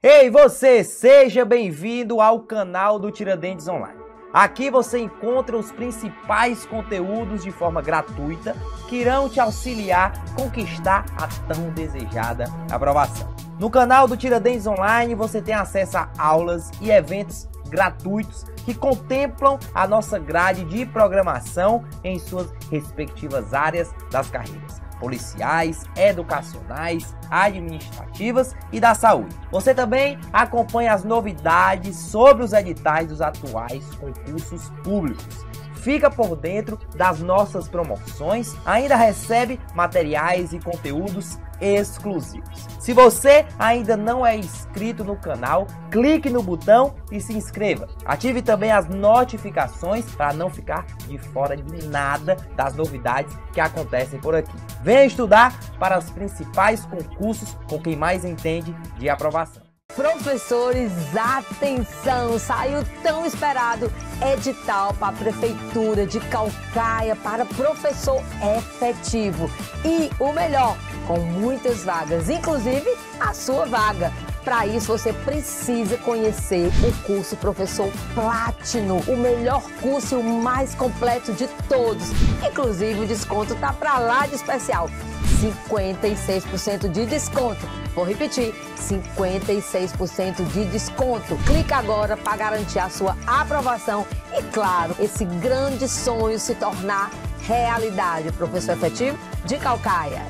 Ei você, seja bem-vindo ao canal do Tiradentes Online. Aqui você encontra os principais conteúdos de forma gratuita que irão te auxiliar a conquistar a tão desejada aprovação. No canal do Tiradentes Online você tem acesso a aulas e eventos gratuitos que contemplam a nossa grade de programação em suas respectivas áreas das carreiras policiais, educacionais, administrativas e da saúde. Você também acompanha as novidades sobre os editais dos atuais concursos públicos fica por dentro das nossas promoções, ainda recebe materiais e conteúdos exclusivos. Se você ainda não é inscrito no canal, clique no botão e se inscreva. Ative também as notificações para não ficar de fora de nada das novidades que acontecem por aqui. Venha estudar para os principais concursos com quem mais entende de aprovação. Professores, atenção! Saiu tão esperado edital para a Prefeitura de Calcaia para professor efetivo. E o melhor, com muitas vagas, inclusive a sua vaga. Para isso, você precisa conhecer o curso Professor Platino, o melhor curso e o mais completo de todos. Inclusive, o desconto está para lá de especial. 56% de desconto. Vou repetir, 56% de desconto. Clica agora para garantir a sua aprovação e, claro, esse grande sonho se tornar realidade. Professor efetivo de Calcaia.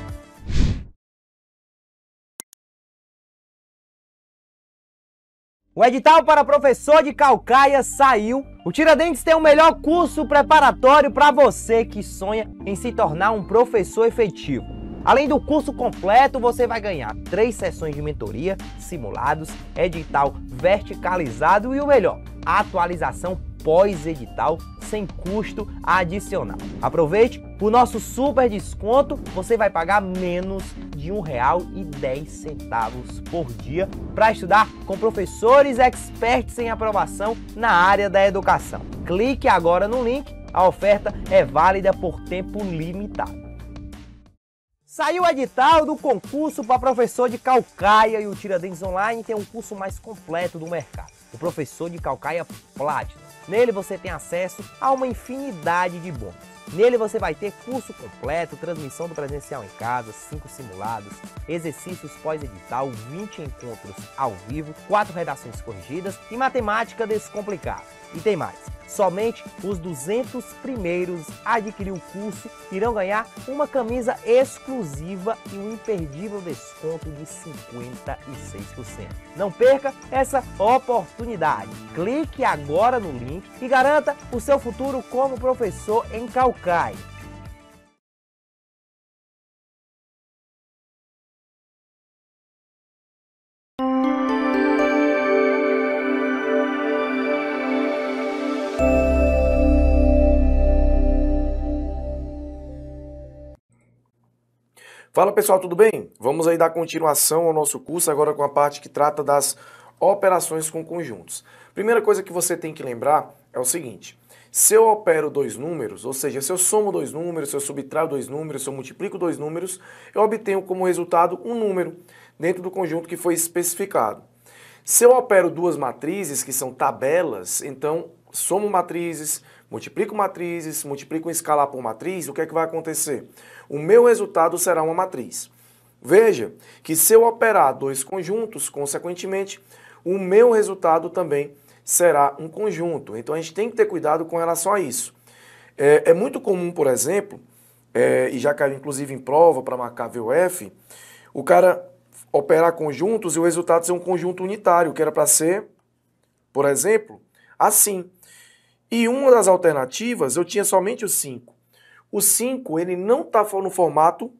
O edital para professor de Calcaia saiu. O Tiradentes tem o melhor curso preparatório para você que sonha em se tornar um professor efetivo. Além do curso completo, você vai ganhar três sessões de mentoria, simulados, edital verticalizado e o melhor, atualização pós-edital sem custo adicional. Aproveite o nosso super desconto, você vai pagar menos de R$ 1,10 por dia para estudar com professores expertes em aprovação na área da educação. Clique agora no link, a oferta é válida por tempo limitado. Saiu o edital do concurso para professor de Calcaia e o Tiradentes Online tem é um curso mais completo do mercado, o professor de Calcaia Platinum. Nele você tem acesso a uma infinidade de bônus. Nele você vai ter curso completo, transmissão do presencial em casa, 5 simulados, exercícios pós-edital, 20 encontros ao vivo, 4 redações corrigidas e matemática descomplicada. E tem mais. Somente os 200 primeiros a adquirir o curso irão ganhar uma camisa exclusiva e um imperdível desconto de 56%. Não perca essa oportunidade. Clique agora no link e garanta o seu futuro como professor em Calcaia. Fala pessoal, tudo bem? Vamos aí dar continuação ao nosso curso agora com a parte que trata das operações com conjuntos. Primeira coisa que você tem que lembrar é o seguinte: se eu opero dois números, ou seja, se eu somo dois números, se eu subtraio dois números, se eu multiplico dois números, eu obtenho como resultado um número dentro do conjunto que foi especificado. Se eu opero duas matrizes, que são tabelas, então somo matrizes, multiplico matrizes, multiplico escalar por matriz, o que é que vai acontecer? O meu resultado será uma matriz. Veja que se eu operar dois conjuntos, consequentemente, o meu resultado também será um conjunto. Então a gente tem que ter cuidado com relação a isso. É, é muito comum, por exemplo, é, e já caiu inclusive em prova para marcar VUF, o cara operar conjuntos e o resultado ser um conjunto unitário, que era para ser, por exemplo, assim. E uma das alternativas, eu tinha somente o 5. O 5, ele não está no formato,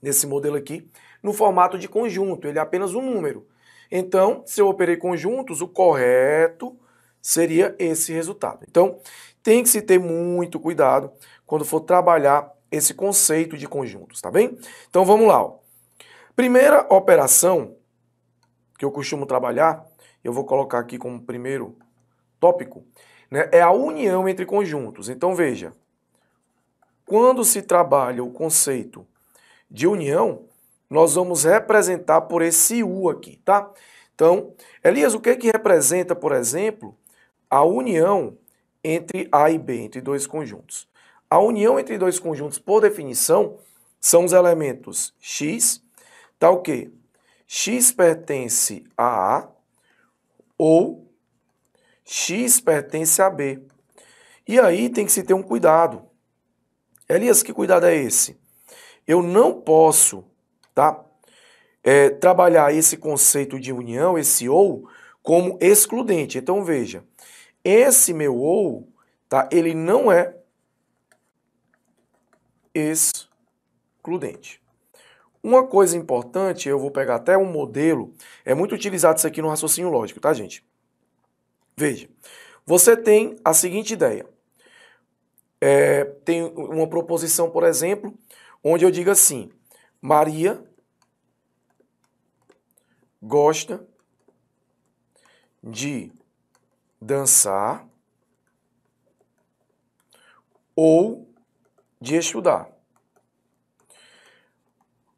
nesse modelo aqui, no formato de conjunto, ele é apenas um número. Então, se eu operei conjuntos, o correto seria esse resultado. Então, tem que se ter muito cuidado quando for trabalhar esse conceito de conjuntos, tá bem? Então, vamos lá. Ó. Primeira operação que eu costumo trabalhar, eu vou colocar aqui como primeiro tópico, né? É a união entre conjuntos. Então veja, quando se trabalha o conceito de união, nós vamos representar por esse U aqui, tá? Então, Elias, o que, é que representa, por exemplo, a união entre A e B, entre dois conjuntos? A união entre dois conjuntos, por definição, são os elementos x, tal tá quê? x pertence a A ou X pertence a B. E aí tem que se ter um cuidado. Elias, que cuidado é esse? Eu não posso tá, é, trabalhar esse conceito de união, esse ou, como excludente. Então veja, esse meu ou, tá, ele não é excludente. Uma coisa importante, eu vou pegar até um modelo, é muito utilizado isso aqui no raciocínio lógico, tá, gente? Veja, você tem a seguinte ideia. É, tem uma proposição, por exemplo, onde eu digo assim: Maria gosta de dançar ou de estudar.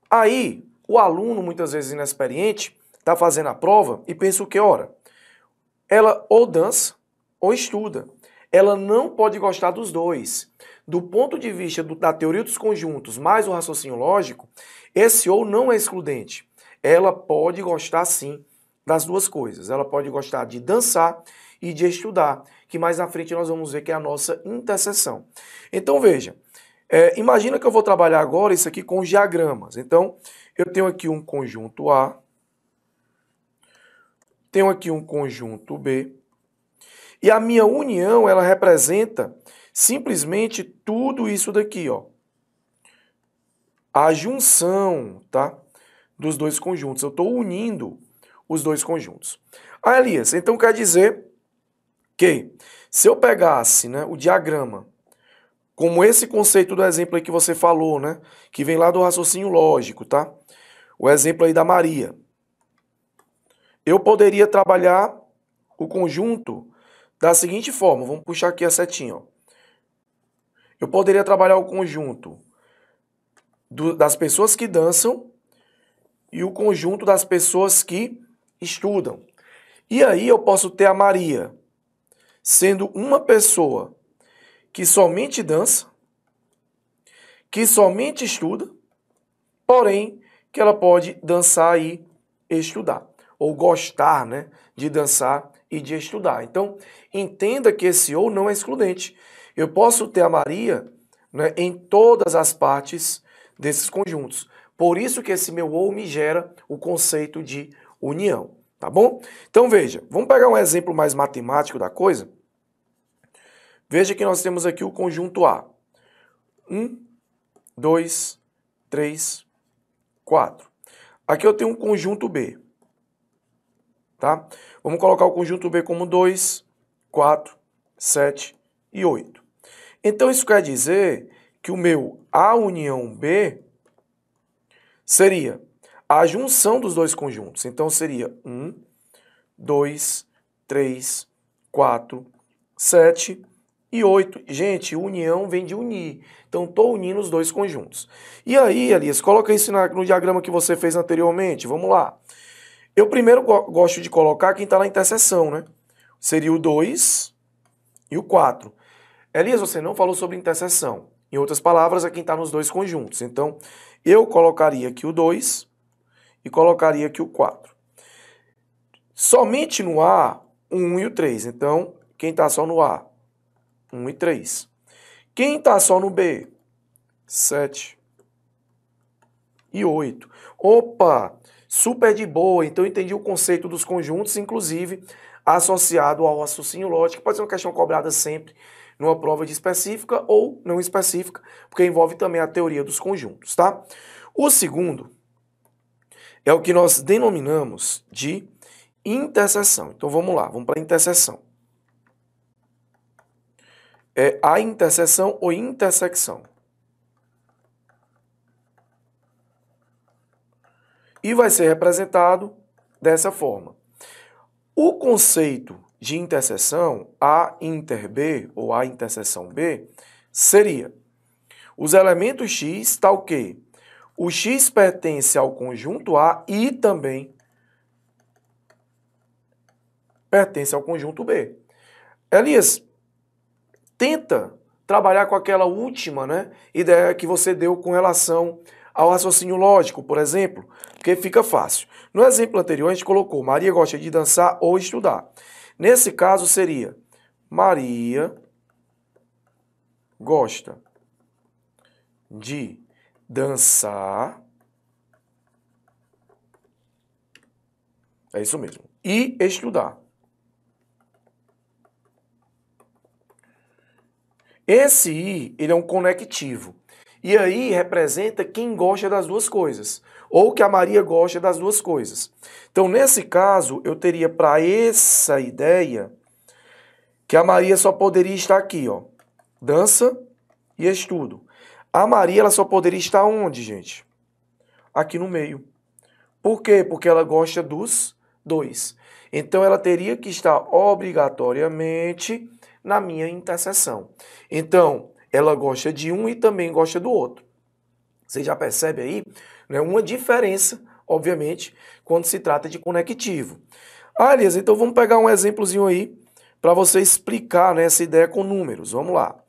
Aí, o aluno, muitas vezes inexperiente, está fazendo a prova e pensa o que, ora? ela ou dança ou estuda. Ela não pode gostar dos dois. Do ponto de vista do, da teoria dos conjuntos mais o raciocínio lógico, esse ou não é excludente. Ela pode gostar sim das duas coisas. Ela pode gostar de dançar e de estudar, que mais na frente nós vamos ver que é a nossa interseção. Então veja, é, imagina que eu vou trabalhar agora isso aqui com diagramas. Então eu tenho aqui um conjunto A, tenho aqui um conjunto B. E a minha união, ela representa simplesmente tudo isso daqui, ó. A junção, tá? Dos dois conjuntos. Eu estou unindo os dois conjuntos. Ah, Elias, então quer dizer que se eu pegasse né, o diagrama, como esse conceito do exemplo aí que você falou, né? Que vem lá do raciocínio lógico, tá? O exemplo aí da Maria. Eu poderia trabalhar o conjunto da seguinte forma. Vamos puxar aqui a setinha. Ó. Eu poderia trabalhar o conjunto do, das pessoas que dançam e o conjunto das pessoas que estudam. E aí eu posso ter a Maria sendo uma pessoa que somente dança, que somente estuda, porém que ela pode dançar e estudar ou gostar né, de dançar e de estudar. Então, entenda que esse ou não é excludente. Eu posso ter a Maria né, em todas as partes desses conjuntos. Por isso que esse meu ou me gera o conceito de união, tá bom? Então veja, vamos pegar um exemplo mais matemático da coisa. Veja que nós temos aqui o conjunto A. 1, 2, 3, 4. Aqui eu tenho um conjunto B tá? Vamos colocar o conjunto B como 2, 4, 7 e 8. Então, isso quer dizer que o meu A união B seria a junção dos dois conjuntos. Então, seria 1, 2, 3, 4, 7 e 8. Gente, união vem de unir. Então, estou unindo os dois conjuntos. E aí, Elias, coloca isso no diagrama que você fez anteriormente. Vamos lá. Vamos lá. Eu primeiro go gosto de colocar quem está na interseção, né? Seria o 2 e o 4. Elias, você não falou sobre interseção. Em outras palavras, é quem está nos dois conjuntos. Então, eu colocaria aqui o 2 e colocaria aqui o 4. Somente no A, 1 um e o 3. Então, quem está só no A? 1 um e 3. Quem está só no B? 7 e 8. Opa! super de boa. Então eu entendi o conceito dos conjuntos, inclusive associado ao raciocínio lógico, que pode ser uma questão cobrada sempre numa prova de específica ou não específica, porque envolve também a teoria dos conjuntos, tá? O segundo é o que nós denominamos de interseção. Então vamos lá, vamos para a interseção. É a interseção ou intersecção. e vai ser representado dessa forma. O conceito de interseção A inter B ou A interseção B seria os elementos x tal que o x pertence ao conjunto A e também pertence ao conjunto B. Elias, tenta trabalhar com aquela última né, ideia que você deu com relação ao raciocínio lógico, por exemplo, porque fica fácil. No exemplo anterior, a gente colocou Maria gosta de dançar ou estudar. Nesse caso, seria Maria gosta de dançar. É isso mesmo. E estudar. Esse i, ele é um conectivo. E aí representa quem gosta das duas coisas, ou que a Maria gosta das duas coisas. Então, nesse caso, eu teria para essa ideia que a Maria só poderia estar aqui, ó, dança e estudo. A Maria ela só poderia estar onde, gente? Aqui no meio. Por quê? Porque ela gosta dos dois. Então ela teria que estar obrigatoriamente na minha interseção. Então, ela gosta de um e também gosta do outro. Você já percebe aí né, uma diferença, obviamente, quando se trata de conectivo. Ah, Elias, então vamos pegar um exemplozinho aí para você explicar né, essa ideia com números. Vamos lá.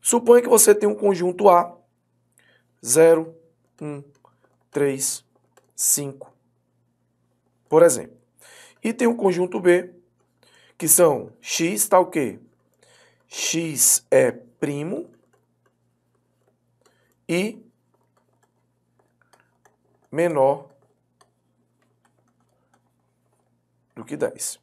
Suponha que você tem um conjunto A, 0, 1, 3, 5, por exemplo. E tem um conjunto B, que são x tal que x é primo e menor do que 10.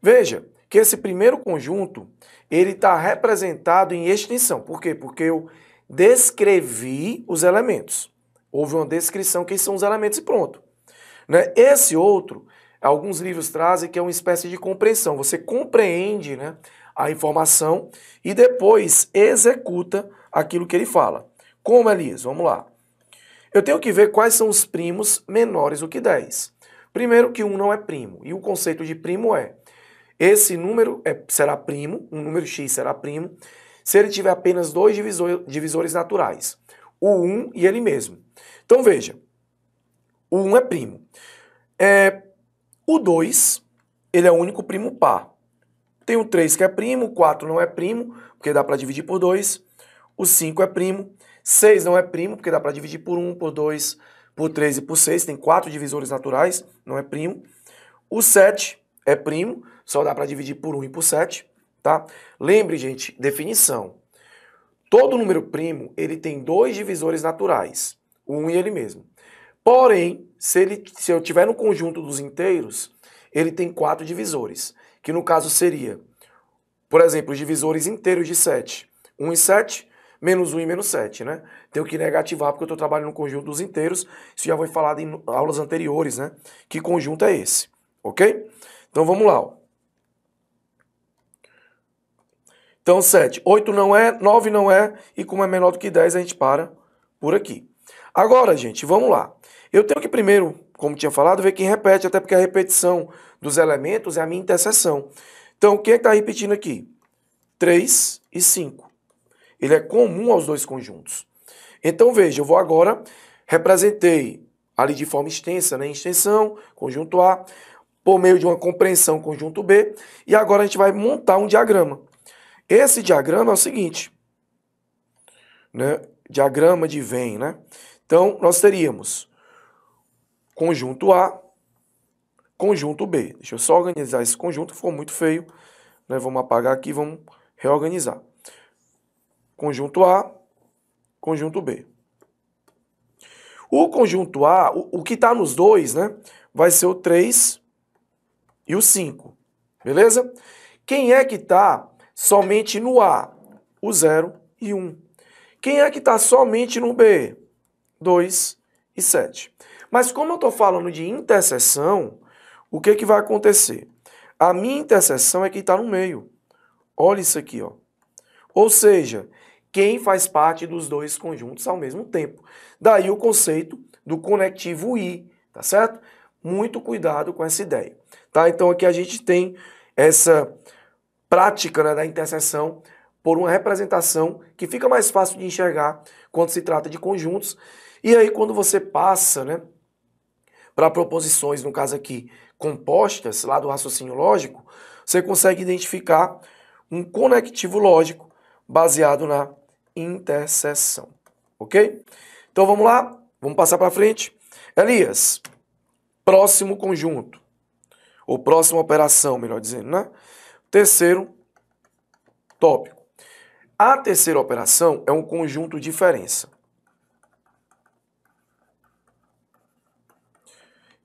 Veja que esse primeiro conjunto ele está representado em extinção. Por quê? Porque eu descrevi os elementos. Houve uma descrição que são os elementos e pronto. Né? Esse outro, alguns livros trazem que é uma espécie de compreensão. Você compreende né, a informação e depois executa aquilo que ele fala. Como, Elias? Vamos lá. Eu tenho que ver quais são os primos menores do que 10. Primeiro que um não é primo, e o conceito de primo é esse número é, será primo, um número x será primo, se ele tiver apenas dois divisor, divisores naturais, o 1 e ele mesmo. Então veja, o 1 é primo. É, o 2, ele é o único primo par. Tem o 3 que é primo, o 4 não é primo, porque dá para dividir por 2. O 5 é primo, 6 não é primo, porque dá para dividir por 1, por 2, por 3 e por 6. Tem 4 divisores naturais, não é primo. O 7 é primo, só dá para dividir por 1 e por 7, tá? Lembre, gente, definição. Todo número primo, ele tem dois divisores naturais, o 1 e ele mesmo. Porém, se, ele, se eu tiver no conjunto dos inteiros, ele tem quatro divisores que no caso seria, por exemplo, os divisores inteiros de 7. 1 e 7, menos 1 e menos 7, né? Tenho que negativar porque eu estou trabalhando no conjunto dos inteiros, isso já foi falado em aulas anteriores, né? Que conjunto é esse, ok? Então vamos lá, ó. Então 7, 8 não é, 9 não é, e como é menor do que 10 a gente para por aqui. Agora, gente, vamos lá. Eu tenho que primeiro, como tinha falado, ver quem repete, até porque a repetição dos elementos é a minha interseção. Então, quem é está que tá repetindo aqui? 3 e 5. Ele é comum aos dois conjuntos. Então, veja, eu vou agora, representei ali de forma extensa, né? Extensão, conjunto A, por meio de uma compreensão, conjunto B. E agora a gente vai montar um diagrama. Esse diagrama é o seguinte, né? Diagrama de Venn, né? Então, nós teríamos conjunto A, conjunto B. Deixa eu só organizar esse conjunto, ficou muito feio. Né? Vamos apagar aqui, vamos reorganizar. Conjunto A, conjunto B. O conjunto A, o, o que está nos dois, né? Vai ser o 3 e o 5. Beleza? Quem é que está somente no A? O 0 e 1. Um. Quem é que está somente no B? 2 e 7. Mas como eu estou falando de interseção, o que, é que vai acontecer? A minha intercessão é quem está no meio. Olha isso aqui, ó. Ou seja, quem faz parte dos dois conjuntos ao mesmo tempo. Daí o conceito do conectivo I, tá certo? Muito cuidado com essa ideia. Tá? Então aqui a gente tem essa prática né, da interseção por uma representação que fica mais fácil de enxergar quando se trata de conjuntos. E aí quando você passa né, para proposições, no caso aqui, compostas, lá do raciocínio lógico, você consegue identificar um conectivo lógico baseado na interseção. Ok? Então vamos lá, vamos passar para frente. Elias, próximo conjunto, ou próxima operação, melhor dizendo, né? Terceiro tópico. A terceira operação é um conjunto diferença.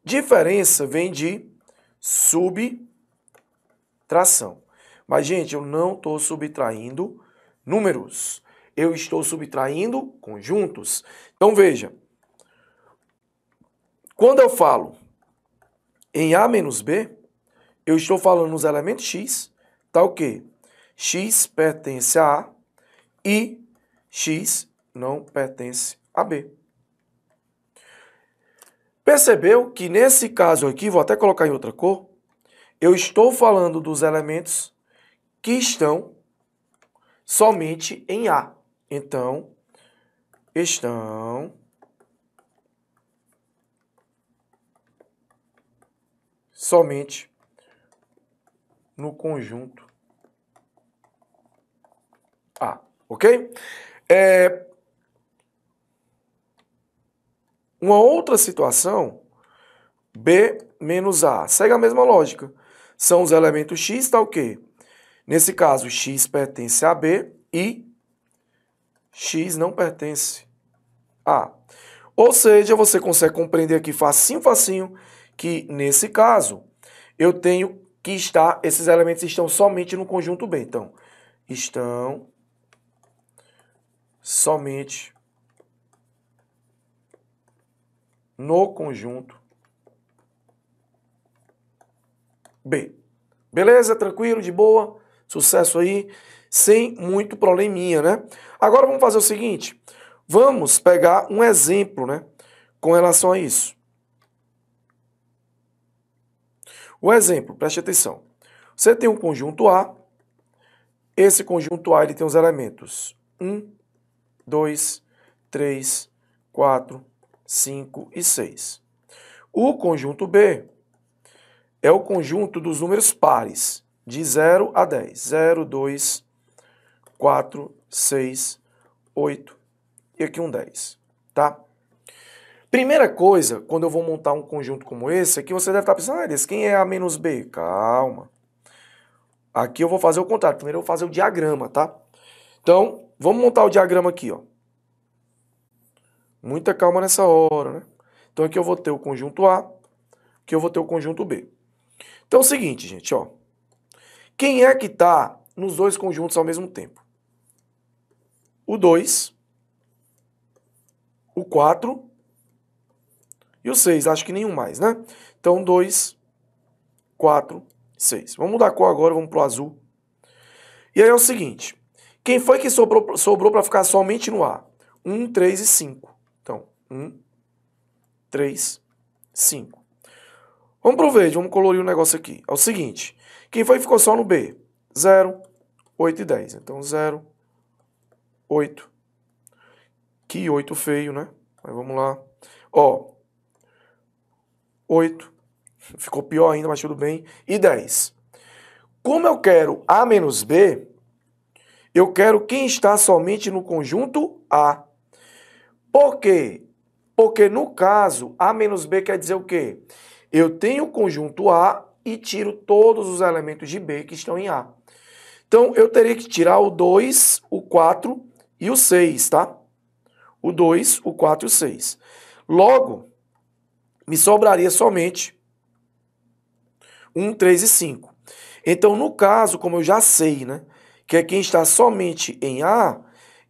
Diferença vem de subtração. Mas, gente, eu não estou subtraindo números. Eu estou subtraindo conjuntos. Então, veja. Quando eu falo em A menos B, eu estou falando nos elementos X, tal tá que X pertence a A e X não pertence a B. Percebeu que nesse caso aqui, vou até colocar em outra cor, eu estou falando dos elementos que estão somente em A. Então, estão somente no conjunto A, ok? É, uma outra situação, B menos A. Segue a mesma lógica. São os elementos X, está o quê? Nesse caso, X pertence a B e X não pertence a. Ou seja, você consegue compreender aqui facinho, facinho, que nesse caso, eu tenho que estar, esses elementos estão somente no conjunto B. Então, estão somente no conjunto B. Beleza? Tranquilo? De boa? Sucesso aí? Sem muito probleminha, né? Agora vamos fazer o seguinte. Vamos pegar um exemplo, né? Com relação a isso. O exemplo, preste atenção. Você tem um conjunto A. Esse conjunto A ele tem os elementos 1, 2, 3, 4, 5 e 6. O conjunto B é o conjunto dos números pares, de 0 a 10. 0, 2, 4, 6, 8 e aqui um 10, tá? Primeira coisa, quando eu vou montar um conjunto como esse, aqui é você deve estar pensando, ah, quem é A menos B? Calma. Aqui eu vou fazer o contrário, primeiro eu vou fazer o diagrama, tá? Então, vamos montar o diagrama aqui, ó. Muita calma nessa hora, né? Então aqui eu vou ter o conjunto A, que eu vou ter o conjunto B. Então é o seguinte, gente, ó. Quem é que tá nos dois conjuntos ao mesmo tempo? O 2, o 4 e o 6. Acho que nenhum mais, né? Então 2, 4, 6. Vamos mudar a cor agora, vamos pro azul. E aí é o seguinte, quem foi que sobrou para ficar somente no A? 1, 3 e 5. Um, três, cinco. Vamos o verde, vamos colorir o um negócio aqui. É o seguinte, quem foi ficou só no B? 0, 8 e 10. Então, 0, 8. Que 8 feio, né? Mas vamos lá. Ó, 8. Ficou pior ainda, mas tudo bem. E 10. Como eu quero A menos B, eu quero quem está somente no conjunto A. Porque porque no caso, A menos B quer dizer o quê? Eu tenho o conjunto A e tiro todos os elementos de B que estão em A. Então, eu teria que tirar o 2, o 4 e o 6, tá? O 2, o 4 e o 6. Logo, me sobraria somente 1, 3 e 5. Então, no caso, como eu já sei, né? Que é quem está somente em A,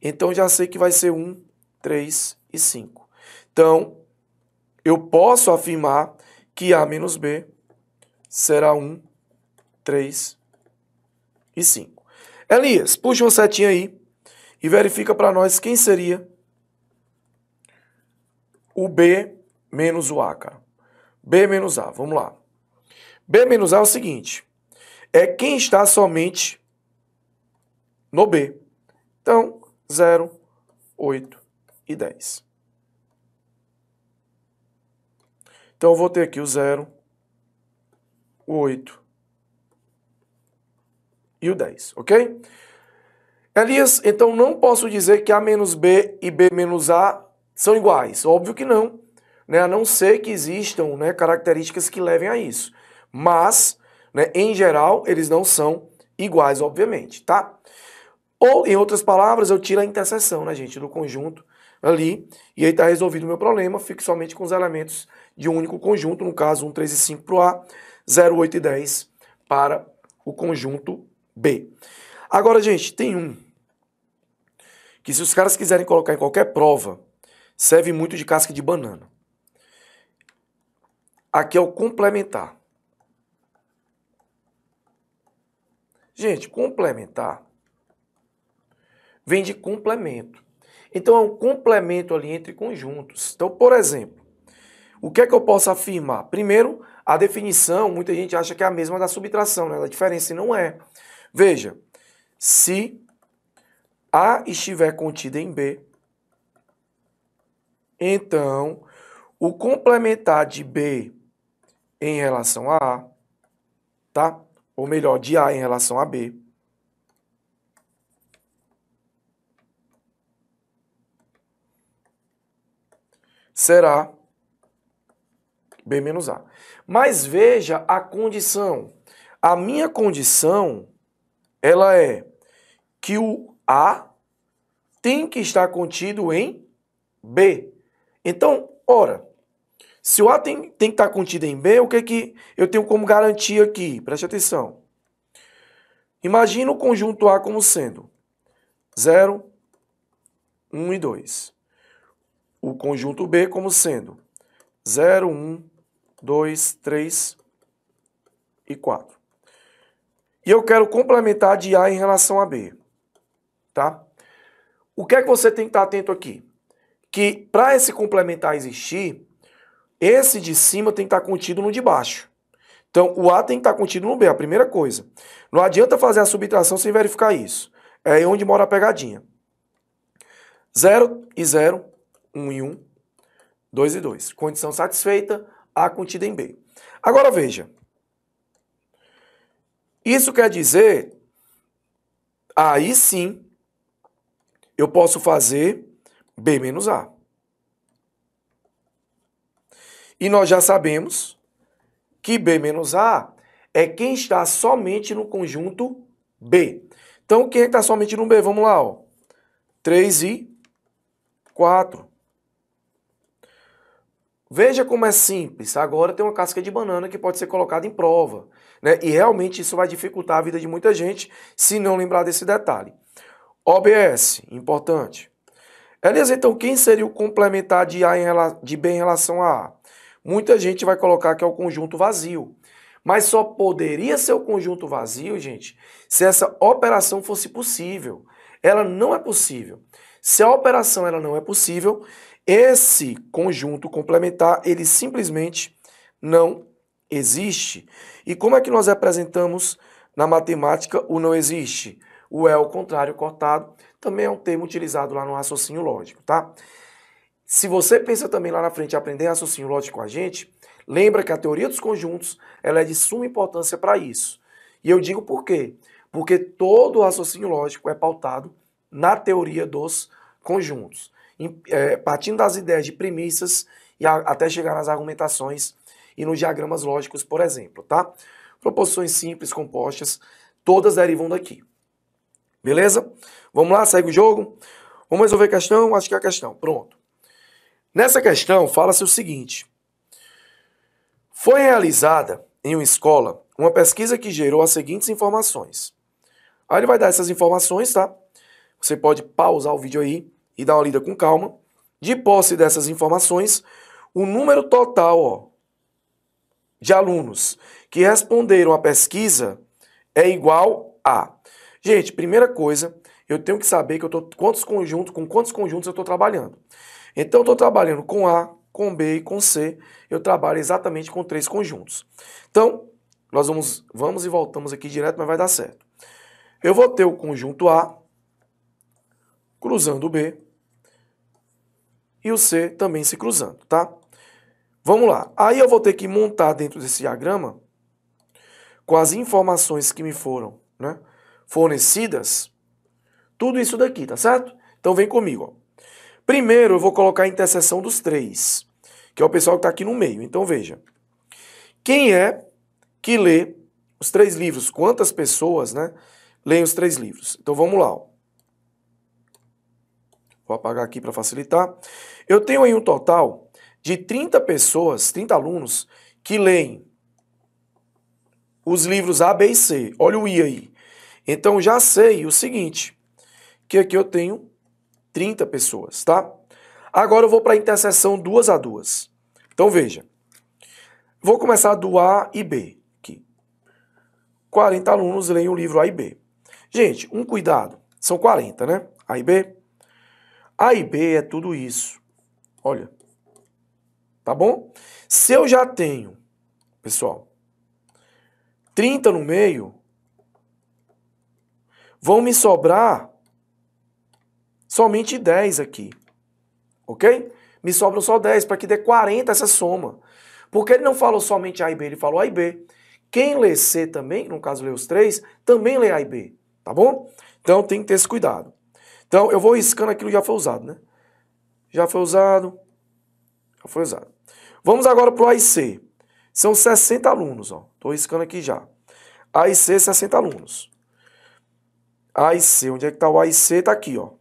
então já sei que vai ser 1, 3 e 5. Então, eu posso afirmar que A menos B será 1, 3 e 5. Elias, puxa uma setinha aí e verifica para nós quem seria o B menos o A, cara. B menos A, vamos lá. B menos A é o seguinte, é quem está somente no B. Então, 0, 8 e 10. Então, eu vou ter aqui o 0, o 8 e o 10, ok? Elias, então não posso dizer que A menos B e B menos A são iguais. Óbvio que não, né? a não ser que existam né, características que levem a isso. Mas, né, em geral, eles não são iguais, obviamente, tá? Ou, em outras palavras, eu tiro a interseção, né, gente, do conjunto ali, e aí está resolvido o meu problema, fico somente com os elementos de um único conjunto, no caso 1, 3 e 5 para o A, 0, 8 e 10 para o conjunto B. Agora, gente, tem um que se os caras quiserem colocar em qualquer prova, serve muito de casca de banana. Aqui é o complementar. Gente, complementar vem de complemento. Então é um complemento ali entre conjuntos. Então, por exemplo, o que é que eu posso afirmar? Primeiro, a definição, muita gente acha que é a mesma da subtração, né? A é diferença, não é. Veja, se A estiver contida em B, então o complementar de B em relação a A, tá? Ou melhor, de A em relação a B, será B menos A. Mas veja a condição. A minha condição, ela é que o A tem que estar contido em B. Então, ora, se o A tem, tem que estar contido em B, o que, que eu tenho como garantia aqui? Preste atenção. Imagina o conjunto A como sendo 0, 1 e 2 o conjunto B como sendo 0, 1, 2, 3 e 4. E eu quero complementar de A em relação a B, tá? O que é que você tem que estar atento aqui? Que para esse complementar existir, esse de cima tem que estar contido no de baixo. Então, o A tem que estar contido no B, a primeira coisa. Não adianta fazer a subtração sem verificar isso. É onde mora a pegadinha. 0 e 0 1 e 1, 2 e 2. Condição satisfeita, A contida em B. Agora veja. Isso quer dizer, aí sim, eu posso fazer B menos A. E nós já sabemos que B menos A é quem está somente no conjunto B. Então, quem é está somente no B? Vamos lá, ó. 3 e 4. Veja como é simples. Agora tem uma casca de banana que pode ser colocada em prova. Né? E realmente isso vai dificultar a vida de muita gente se não lembrar desse detalhe. OBS, importante. Elias, então quem seria o complementar de, a de B em relação a A? Muita gente vai colocar que é o conjunto vazio. Mas só poderia ser o conjunto vazio, gente, se essa operação fosse possível. Ela não é possível. Se a operação ela não é possível, esse conjunto complementar, ele simplesmente não existe. E como é que nós representamos na matemática o não existe? O é o contrário cortado também é um termo utilizado lá no raciocínio lógico, tá? Se você pensa também lá na frente aprender raciocínio lógico com a gente, lembra que a teoria dos conjuntos, ela é de suma importância para isso. E eu digo por quê? Porque todo raciocínio lógico é pautado na teoria dos conjuntos em, é, partindo das ideias de premissas e a, até chegar nas argumentações e nos diagramas lógicos, por exemplo, tá? Proposições simples, compostas, todas derivam daqui. Beleza? Vamos lá, segue o jogo. Vamos resolver a questão? Acho que é a questão. Pronto. Nessa questão, fala-se o seguinte. Foi realizada em uma escola uma pesquisa que gerou as seguintes informações. Aí ele vai dar essas informações, tá? Você pode pausar o vídeo aí e dar uma lida com calma. De posse dessas informações, o número total ó, de alunos que responderam a pesquisa é igual a. Gente, primeira coisa, eu tenho que saber que eu tô quantos conjuntos, com quantos conjuntos eu estou trabalhando. Então, eu estou trabalhando com A, com B e com C. Eu trabalho exatamente com três conjuntos. Então, nós vamos, vamos e voltamos aqui direto, mas vai dar certo. Eu vou ter o conjunto A cruzando o B e o C também se cruzando, tá? Vamos lá. Aí eu vou ter que montar dentro desse diagrama, com as informações que me foram né, fornecidas, tudo isso daqui, tá certo? Então vem comigo. Ó. Primeiro eu vou colocar a interseção dos três, que é o pessoal que está aqui no meio. Então veja, quem é que lê os três livros? Quantas pessoas né, leem os três livros? Então vamos lá. Ó. Vou apagar aqui para facilitar. Eu tenho aí um total de 30 pessoas, 30 alunos, que leem os livros A, B e C. Olha o I aí. Então já sei o seguinte, que aqui eu tenho 30 pessoas, tá? Agora eu vou para a interseção duas a duas. Então veja, vou começar do A e B aqui. 40 alunos leem o livro A e B. Gente, um cuidado, são 40, né? A e B. A e B é tudo isso. Olha. Tá bom? Se eu já tenho, pessoal, 30 no meio, vão me sobrar somente 10 aqui. Ok? Me sobram só 10 para que dê 40 essa soma. Porque ele não falou somente A e B, ele falou A e B. Quem lê C também, no caso lê os três, também lê A e B, tá bom? Então tem que ter esse cuidado. Então eu vou riscando aquilo que já foi usado, né? Já foi usado. Já foi usado. Vamos agora para o AIC. São 60 alunos, Estou riscando aqui já. AIC, 60 alunos. AIC, onde é que está o AIC? Está aqui, ó.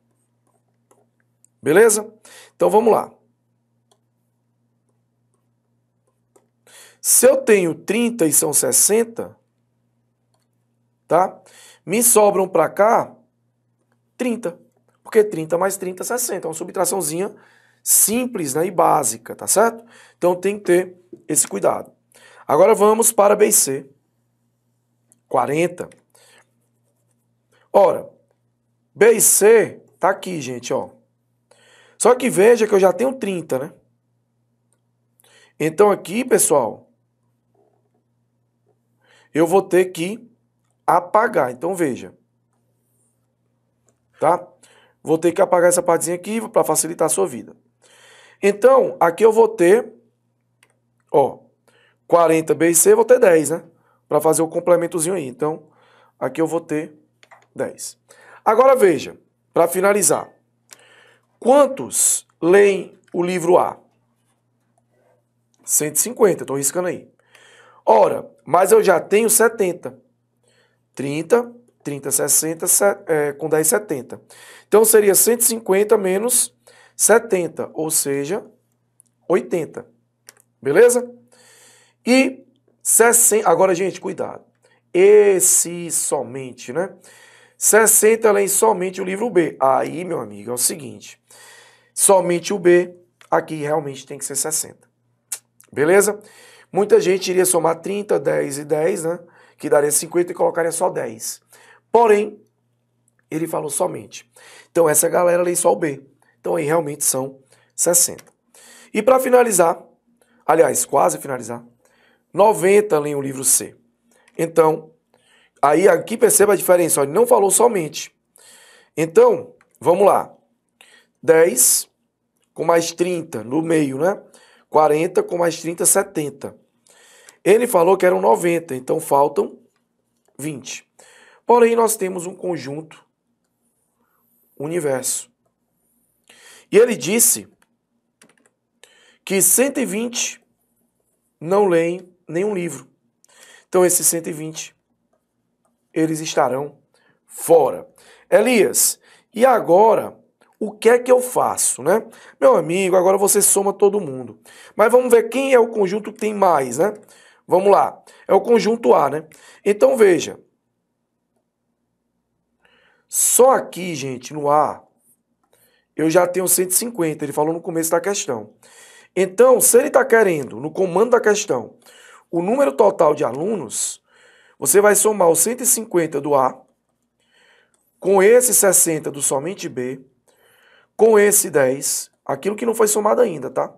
Beleza? Então vamos lá. Se eu tenho 30 e são 60, tá? Me sobram para cá 30. Porque 30 mais 30 é 60. É uma subtraçãozinha simples né, e básica, tá certo? Então tem que ter esse cuidado. Agora vamos para BC. 40. Ora, B e C tá aqui, gente, ó. Só que veja que eu já tenho 30, né? Então aqui, pessoal, eu vou ter que apagar. Então veja. Tá? Vou ter que apagar essa partezinha aqui para facilitar a sua vida. Então, aqui eu vou ter, ó, 40 B e C, vou ter 10, né? Para fazer o complementozinho aí. Então, aqui eu vou ter 10. Agora veja, para finalizar. Quantos leem o livro A? 150, estou riscando aí. Ora, mas eu já tenho 70. 30 30,60 é, com 10, 70. Então seria 150 menos 70, ou seja, 80. Beleza? E 60, agora gente, cuidado. Esse somente, né? 60 além somente o livro B. Aí, meu amigo, é o seguinte. Somente o B, aqui realmente tem que ser 60. Beleza? Muita gente iria somar 30, 10 e 10, né? Que daria 50 e colocaria só 10. Porém, ele falou somente. Então, essa galera lê só o B. Então, aí realmente são 60. E para finalizar, aliás, quase finalizar, 90 leem o livro C. Então, aí aqui perceba a diferença. Ele não falou somente. Então, vamos lá. 10 com mais 30 no meio, né? 40 com mais 30, 70. Ele falou que eram 90, então faltam 20. Porém, nós temos um conjunto universo. E ele disse que 120 não leem nenhum livro. Então, esses 120, eles estarão fora. Elias, e agora o que é que eu faço, né? Meu amigo, agora você soma todo mundo. Mas vamos ver quem é o conjunto que tem mais, né? Vamos lá. É o conjunto A, né? Então veja, só aqui, gente, no A, eu já tenho 150. Ele falou no começo da questão. Então, se ele está querendo, no comando da questão, o número total de alunos, você vai somar os 150 do A, com esse 60 do somente B, com esse 10, aquilo que não foi somado ainda, tá?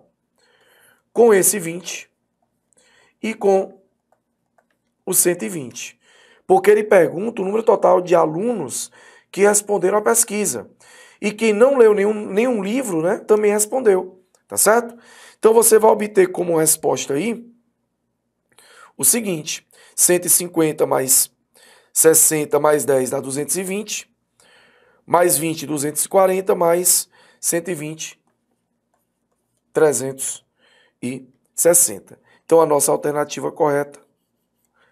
Com esse 20 e com o 120. Porque ele pergunta o número total de alunos que responderam à pesquisa. E quem não leu nenhum, nenhum livro, né, também respondeu, tá certo? Então você vai obter como resposta aí o seguinte: 150 mais 60 mais 10 dá 220, mais 20, 240, mais 120, 360. Então a nossa alternativa correta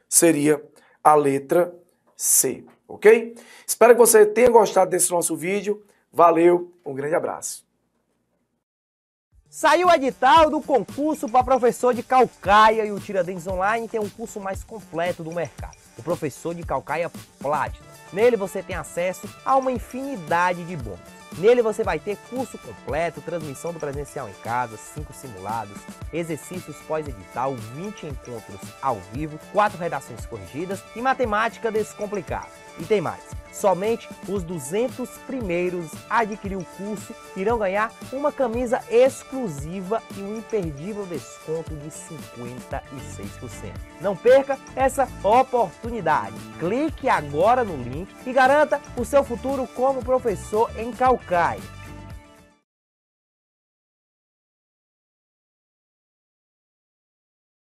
seria a letra C ok? Espero que você tenha gostado desse nosso vídeo. Valeu, um grande abraço. Saiu o edital do concurso para professor de Calcaia e o Tiradentes Online tem é um curso mais completo do mercado, o professor de Calcaia Platinum. Nele você tem acesso a uma infinidade de bônus Nele você vai ter curso completo, transmissão do presencial em casa, 5 simulados, exercícios pós-edital, 20 encontros ao vivo, 4 redações corrigidas e matemática descomplicada. E tem mais. Somente os 200 primeiros a adquirir o curso irão ganhar uma camisa exclusiva e um imperdível desconto de 56%. Não perca essa oportunidade. Clique agora no link e garanta o seu futuro como professor em Calcaia.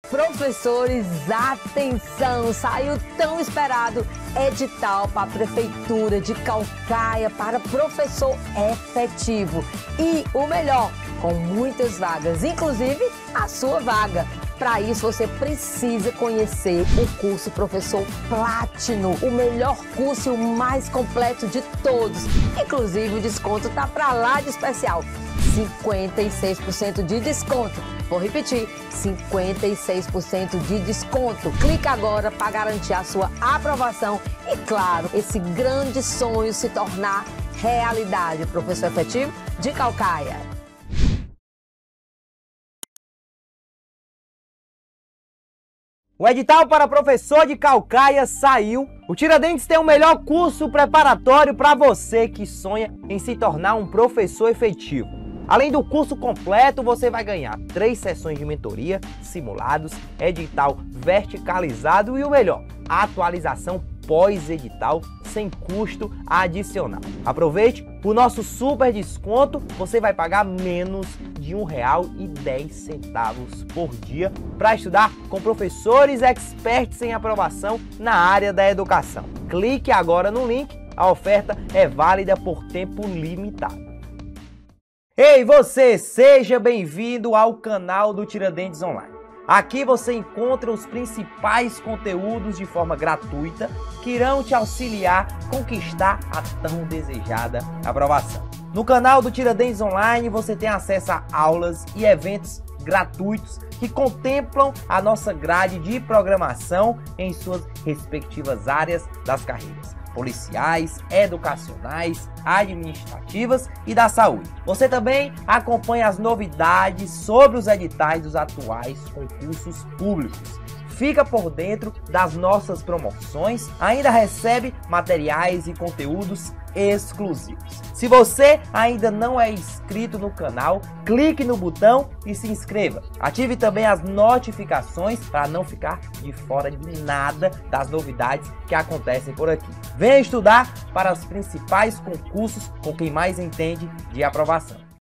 Professores, atenção! Saiu tão esperado edital para a Prefeitura de Calcaia para professor efetivo. E o melhor, com muitas vagas, inclusive a sua vaga. Para isso, você precisa conhecer o curso Professor Platino, o melhor curso e o mais completo de todos. Inclusive, o desconto está para lá de especial. 56% de desconto. Vou repetir, 56% de desconto. Clica agora para garantir a sua aprovação e, claro, esse grande sonho se tornar realidade. Professor efetivo de Calcaia. O edital para professor de Calcaia saiu. O Tiradentes tem o melhor curso preparatório para você que sonha em se tornar um professor efetivo. Além do curso completo, você vai ganhar três sessões de mentoria, simulados, edital verticalizado e o melhor, atualização pós-edital sem custo adicional. Aproveite o nosso super desconto, você vai pagar menos de R$ 1,10 por dia para estudar com professores expertes em aprovação na área da educação. Clique agora no link, a oferta é válida por tempo limitado. Ei você, seja bem-vindo ao canal do Tiradentes Online. Aqui você encontra os principais conteúdos de forma gratuita que irão te auxiliar a conquistar a tão desejada aprovação. No canal do Tiradentes Online você tem acesso a aulas e eventos gratuitos que contemplam a nossa grade de programação em suas respectivas áreas das carreiras policiais, educacionais, administrativas e da saúde. Você também acompanha as novidades sobre os editais dos atuais concursos públicos fica por dentro das nossas promoções, ainda recebe materiais e conteúdos exclusivos. Se você ainda não é inscrito no canal, clique no botão e se inscreva. Ative também as notificações para não ficar de fora de nada das novidades que acontecem por aqui. Venha estudar para os principais concursos com quem mais entende de aprovação.